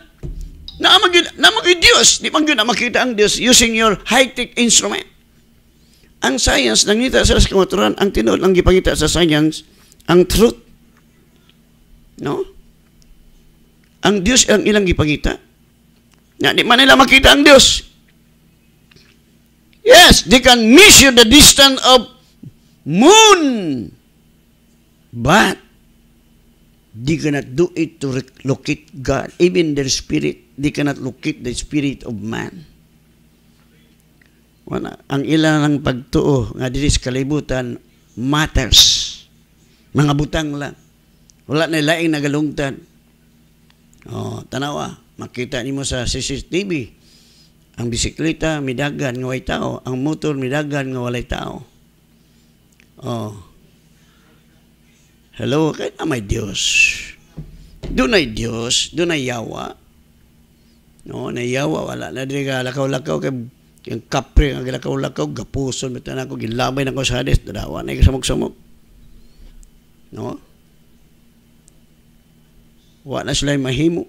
Naamag yun, Dios, yun Diyos. Di man yun na makita ang Dios using your high-tech instrument. Ang science, nangita sa kamaturan, ang tinod, ang gipangita sa science, ang truth. No? Ang Diyos ang ilang gipangita. Na di man nila makita ang Dios. Yes, they can measure the distance of moon. But They cannot do it to locate God. Even their spirit, they cannot locate the spirit of man. Wala. Ang ilang pagtuo nga diri sa kalibutan matters. Mga butang lang. Wala na laing nagalungtan. Oh, tanawa, makita nimo sa CCTV. Ang bisikleta midagan nga way tao, ang motor midagan nga walay tao. Oh, Hello, kaya na may Diyos. Doon ay Diyos, doon ay yawa. No, na yawa, wala na din lakaw-lakaw kay yung kapre ang gilakaw-lakaw, gapuson, mito na ako, gilabay na ko sa hadis, dadawa na samok-samok. No? Wa na sila mahimo.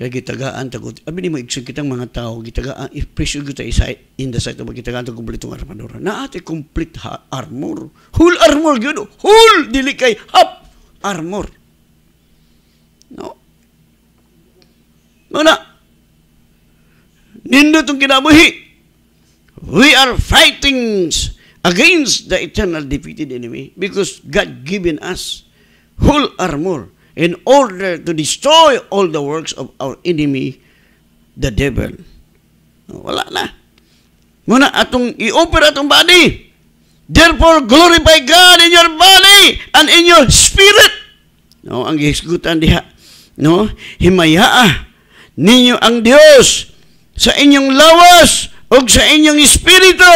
Kaya gitagaan tagot. Abi nimo iksyon kitang mga tao gitagaan i-pressure gyud ta isa in the sight of gitagaan ta kompleto nga armadura. Na ate complete ha- armor. Whole armor gyud. Oh. Whole dili kay half armor. No. Mana? Nindo tong kinabuhi. We are fighting against the eternal defeated enemy because God given us whole armor in order to destroy all the works of our enemy, the devil. Wala na. Muna atong i-opera atong body. Therefore, glorify God in your body and in your spirit. No, ang gisgutan diha. No, himaya ninyo ang Dios sa inyong lawas o sa inyong espiritu.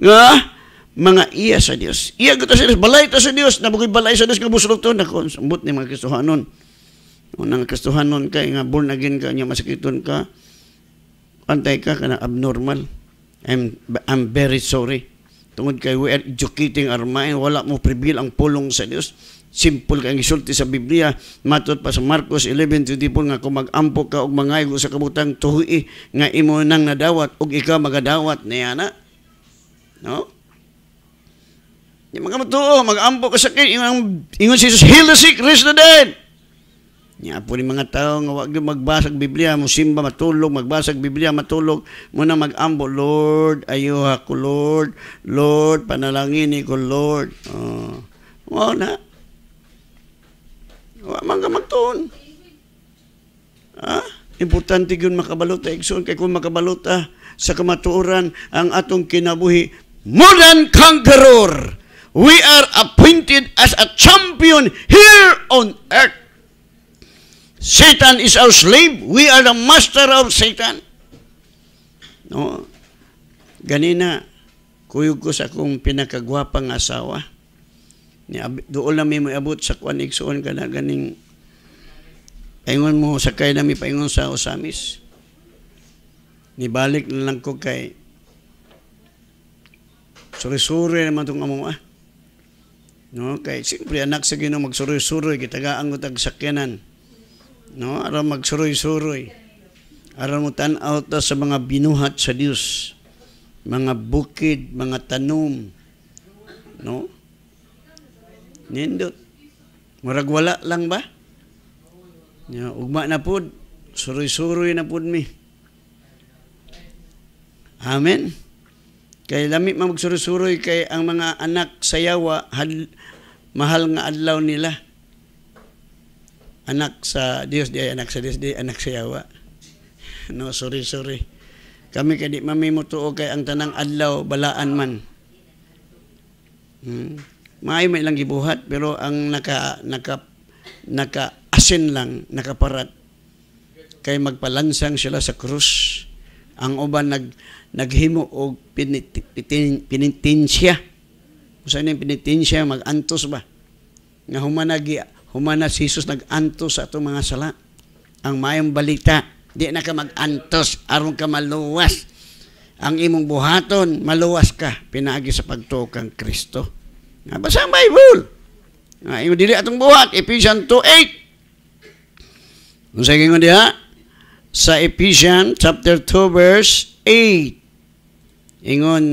Nga, mga iya sa Dios. Iya gito sa Dios, balay ta sa Dios, nabugay balay sa Dios nga busulok to nako sambot ni mga Kristohanon. Unang Kristohanon kay nga born again ka nya masakiton ka. Antay ka kana abnormal. I'm I'm very sorry. Tungod kay we are educating our mind, wala mo pribil ang pulong sa Dios. Simple kay ang isulti sa Biblia, matod pa sa Marcos 11:24 nga kung mag-ampo ka og mangayog sa kabutang tuhi nga imo nang nadawat og ikaw magadawat niya na. No? Di makamatuo, magampo ka sakit, ingon, ingon si Jesus, heal the sick, raise the dead. Niya po ni mga tao nga wag magbasag Biblia, musimba matulog, magbasag Biblia matulog, muna magambo, Lord, ayuha ko Lord, Lord, panalangin ko Lord. Oh. Wow na. Wa man magtuon. Ha? Importante yun makabalot eh. Ikson kay kung makabalot ah, sa kamatuoran ang atong kinabuhi. More than conqueror we are appointed as a champion here on earth. Satan is our slave. We are the master of Satan. No? Ganina, kuyog ko sa akong pinakagwapang asawa. duol na may abot sa kwan iksoon ka na ganing paingon mo sakay na mi paingon sa usamis. Nibalik na lang ko kay suri-suri naman itong amo ah. No, kay siyempre anak sa Ginoo magsuroy-suroy gitagaan mo tag sakyanan. No, ara magsuroy-suroy. Ara mo tan-aw ta sa mga binuhat sa Dios. Mga bukid, mga tanom. No? Nindot. Murag wala lang ba? Ya, ugma na pud. Suroy-suroy na pud mi. Amen. Kay lami man magsuroy-suroy kay ang mga anak sa Yawa had mahal nga adlaw nila anak sa Dios di anak sa Dios di anak sa yawa no sorry sorry kami kadi mamimutuo kay ang tanang adlaw balaan man hmm. maay may lang gibuhat pero ang naka naka naka asin lang nakaparat kay magpalansang sila sa krus ang uban nag naghimo og pinitensya Usa ni penitensya magantos ba? Nga humanagi humana si Jesus nagantos sa atong mga sala. Ang mayong balita, di na ka magantos aron ka maluwas. Ang imong buhaton, maluwas ka pinaagi sa pagtuo kang Kristo. Nga basa ang Bible. Nga imo dili atong buhat, Ephesians 2:8. Unsa gingon diha? Sa Ephesians chapter 2 verse 8. Ingon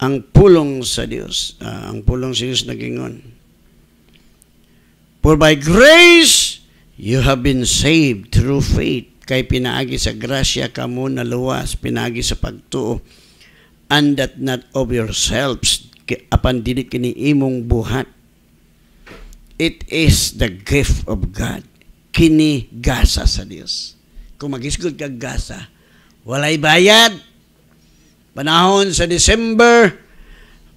ang pulong sa Dios. Uh, ah, ang pulong sa Dios nagingon. For by grace you have been saved through faith. Kay pinaagi sa grasya ka mo luwas, pinaagi sa pagtuo. And that not of yourselves, apan dili kini imong buhat. It is the gift of God. Kini gasa sa Dios. Kung magisgod ka gasa, walay bayad, Panahon sa December,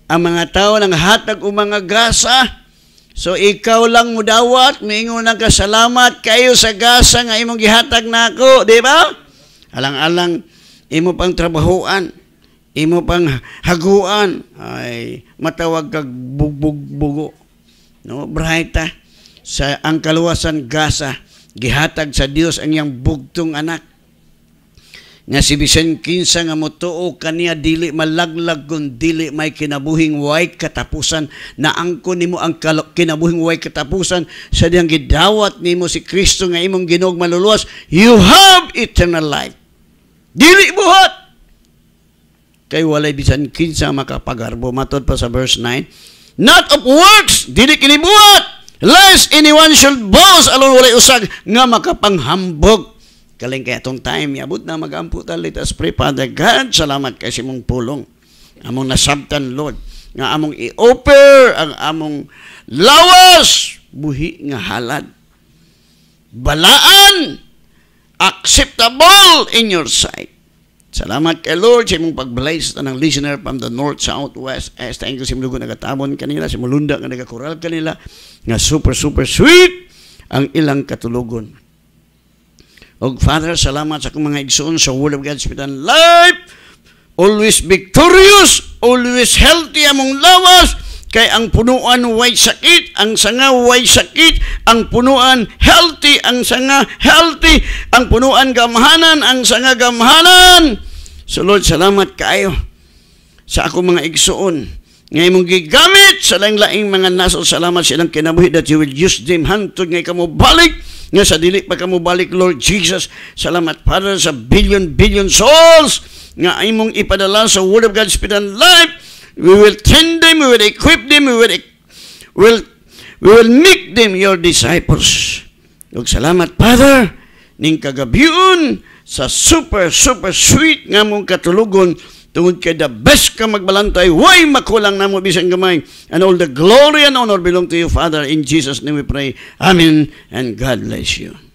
ang mga tao nang hatag o mga gasa, so ikaw lang mudawat, miingon ng kasalamat kayo sa gasa nga imong gihatag nako, na di ba? Alang-alang imo pang trabahuan, imo pang haguan, ay matawag kag bugbugbugo. No, brighta sa ang kaluwasan gasa gihatag sa Dios ang iyang bugtong anak nga si bisan kinsa nga motuo kaniya dili malaglag kun dili may kinabuhing way katapusan na angko nimo ang kinabuhing way katapusan sa diyang gidawat nimo si Kristo nga imong ginog maluluwas you have eternal life dili buhat kay walay bisan kinsa makapagarbo matod pa sa verse 9 not of works dili kini buhat lest anyone should boast alon walay usag nga makapanghambog Kaling kaya itong time, yabot na magamputan. Let us pray, Father God, salamat kasi mong pulong. Among nasabtan, Lord, nga among i-offer ang among lawas, buhi nga halad. Balaan, acceptable in your sight. Salamat kay Lord sa imong pag-bless na ng listener from the north, south, west, as thank you sa imong nagatabon kanila, sa mulunda nga nagakural kanila, nga super, super sweet ang ilang katulugon. O Father, salamat sa mga igsoon sa Word of God Spitan Life. Always victorious, always healthy among lawas. Kay ang punuan way sakit, ang sanga way sakit, ang punuan healthy, ang sanga healthy, ang punuan gamhanan, ang sanga gamhanan. So Lord, salamat kayo sa ako mga igsoon Ngay mong gigamit sa laing-laing mga naso, salamat silang kinabuhi that you will use them hantod ngay kamo balik nga sa dili pa kamo balik Lord Jesus. Salamat Father sa billion billion souls nga imong ipadala sa Word of God Spirit and Life. We will tend them, we will equip them, we will, e- will, we will make them your disciples. Ug salamat Father ning kagabiun sa super super sweet nga mong katulugon tungod kay the best ka magbalantay, way makulang na mo bisan gamay. And all the glory and honor belong to you, Father. In Jesus' name we pray. Amen. And God bless you.